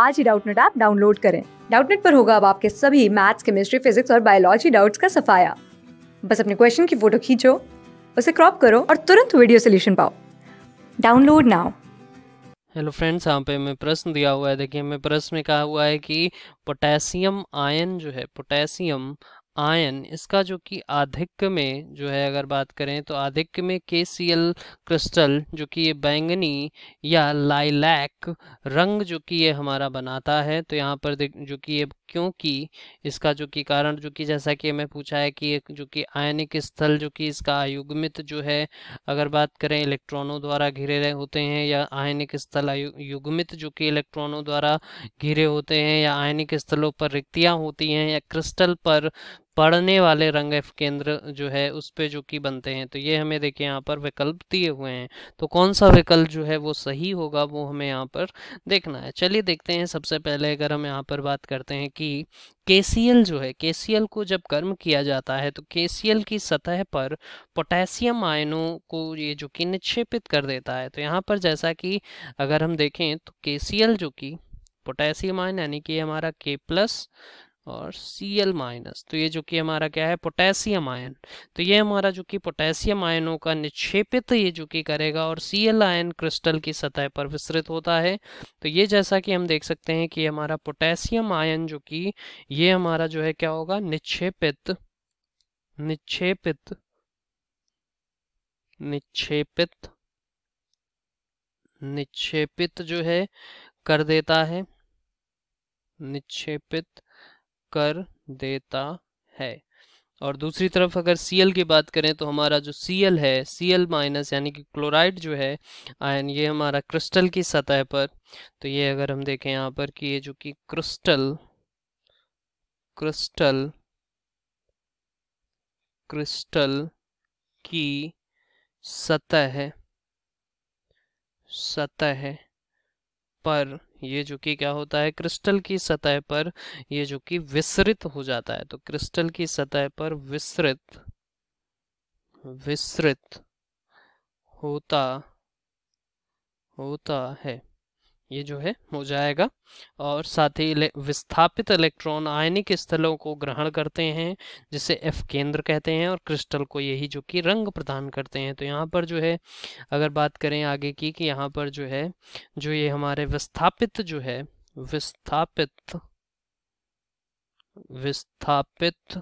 आज ही Doubtnut app download करें डाउटनेट पर होगा अब आपके सभी मैथ्स केमिस्ट्री फिजिक्स और बायोलॉजी डाउट्स का सफाया बस अपने क्वेश्चन की फोटो खींचो उसे क्रॉप करो और तुरंत वीडियो सोल्यूशन पाओ डाउनलोड नाउ हेलो फ्रेंड्स यहाँ पे हमें प्रश्न दिया हुआ है देखिए हमें प्रश्न में कहा हुआ है कि पोटेशियम आयन जो है पोटेशियम आयन इसका जो कि आधिक्य में जो है अगर बात करें तो आधिक्य में के क्रिस्टल जो कि ये बैंगनी या लाइलैक रंग जो कि ये हमारा बनाता है तो यहाँ पर जो कि ये क्योंकि इसका जो कि कारण जो कि जैसा कि हमें पूछा है कि जो कि आयनिक स्थल जो कि इसका आयुग्मित जो है अगर बात करें इलेक्ट्रॉनों द्वारा घिरे होते हैं या आयनिक स्थल युग्मित जो कि इलेक्ट्रॉनों द्वारा घिरे होते हैं या आयनिक स्थलों पर रिक्तियाँ होती हैं या क्रिस्टल पर पढ़ने वाले रंग केंद्र जो है उस पर जो कि बनते हैं तो ये हमें देखिए यहाँ पर विकल्प दिए हुए हैं तो कौन सा विकल्प जो है वो सही होगा वो हमें यहाँ पर देखना है चलिए देखते हैं सबसे पहले अगर हम यहाँ पर बात करते हैं कि केसीएल जो है केसीएल को जब गर्म किया जाता है तो केसीएल की सतह पर पोटेशियम आयनों को ये जो कि निक्षेपित कर देता है तो यहाँ पर जैसा कि अगर हम देखें तो केसीएल जो कि पोटेशियम आयन यानी कि हमारा के प्लस और सी एल माइनस तो ये जो कि हमारा क्या है पोटेशियम आयन तो ये हमारा जो कि पोटेशियम आयनों का निक्षेपित ये जो कि करेगा और सी एल आयन क्रिस्टल की सतह पर विस्तृत होता है तो ये जैसा कि हम देख सकते हैं कि हमारा पोटेशियम आयन जो कि ये हमारा जो है क्या होगा निक्षेपित निक्षेपित निक्षेपित निक्षेपित जो है कर देता है निक्षेपित कर देता है और दूसरी तरफ अगर सी की बात करें तो हमारा जो सी है सी माइनस यानी कि क्लोराइड जो है आयन ये हमारा क्रिस्टल की सतह पर तो ये अगर हम देखें यहाँ पर कि ये जो कि क्रिस्टल क्रिस्टल क्रिस्टल की सतह सतह पर ये जो कि क्या होता है क्रिस्टल की सतह पर ये जो कि विसरित हो जाता है तो क्रिस्टल की सतह पर विसरित विसरित होता होता है ये जो है हो जाएगा और साथ ही विस्थापित इलेक्ट्रॉन आयनिक स्थलों को ग्रहण करते हैं जिसे एफ केंद्र कहते हैं और क्रिस्टल को यही जो कि रंग प्रदान करते हैं तो यहाँ पर जो है अगर बात करें आगे की कि यहाँ पर जो है जो ये हमारे विस्थापित जो है विस्थापित विस्थापित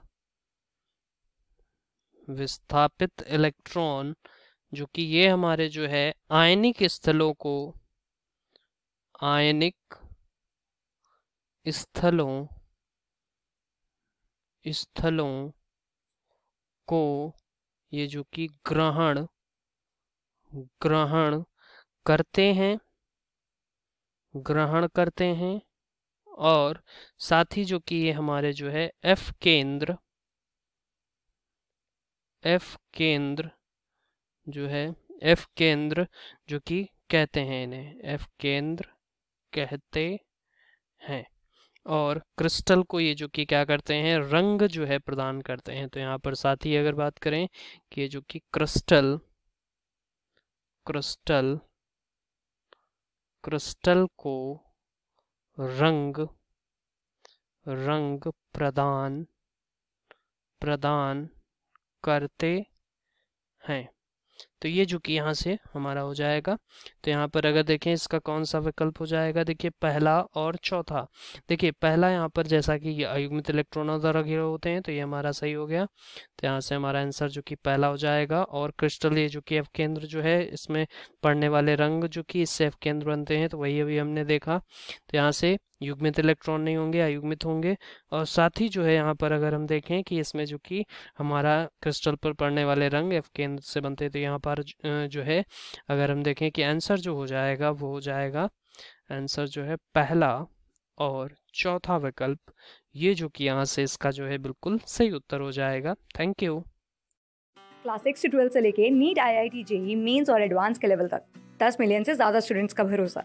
विस्थापित इलेक्ट्रॉन जो कि ये हमारे जो है आयनिक स्थलों को आयनिक स्थलों स्थलों को ये जो कि ग्रहण ग्रहण करते हैं ग्रहण करते हैं और साथ ही जो कि ये हमारे जो है एफ केंद्र एफ केंद्र जो है एफ केंद्र जो कि कहते हैं इन्हें एफ केंद्र कहते हैं और क्रिस्टल को ये जो कि क्या करते हैं रंग जो है प्रदान करते हैं तो यहाँ पर साथ ही अगर बात करें कि ये जो कि क्रिस्टल क्रिस्टल क्रिस्टल को रंग रंग प्रदान प्रदान करते हैं तो ये जो कि यहाँ से हमारा हो जाएगा तो यहाँ पर अगर देखें इसका कौन सा विकल्प हो जाएगा देखिए पहला और चौथा देखिए पहला यहाँ पर जैसा कि अयुग्मित इलेक्ट्रॉनों द्वारा घिरे होते हैं तो ये हमारा सही हो गया तो यहाँ से हमारा आंसर जो कि पहला हो जाएगा और क्रिस्टल ये जो कि एफ केंद्र जो है इसमें पड़ने वाले रंग जो कि इससे एफ केंद्र बनते हैं तो वही अभी हमने देखा तो यहाँ से युग्मित तो इलेक्ट्रॉन नहीं होंगे अयुग्मित होंगे और साथ ही जो है यहाँ पर अगर हम देखें कि इसमें जो कि हमारा क्रिस्टल पर पड़ने वाले रंग एफ केंद्र से बनते तो यहाँ पर जो है अगर हम देखें कि आंसर जो हो जाएगा वो हो जाएगा आंसर जो है पहला और चौथा विकल्प ये जो कि यहाँ से इसका जो है बिल्कुल सही उत्तर हो जाएगा थैंक यू क्लास सिक्स से ट्वेल्थ से लेके NEET I I T JEE mains और एडवांस के लेवल तक दस मिलियन से ज़्यादा स्टूडेंट्स का भरोसा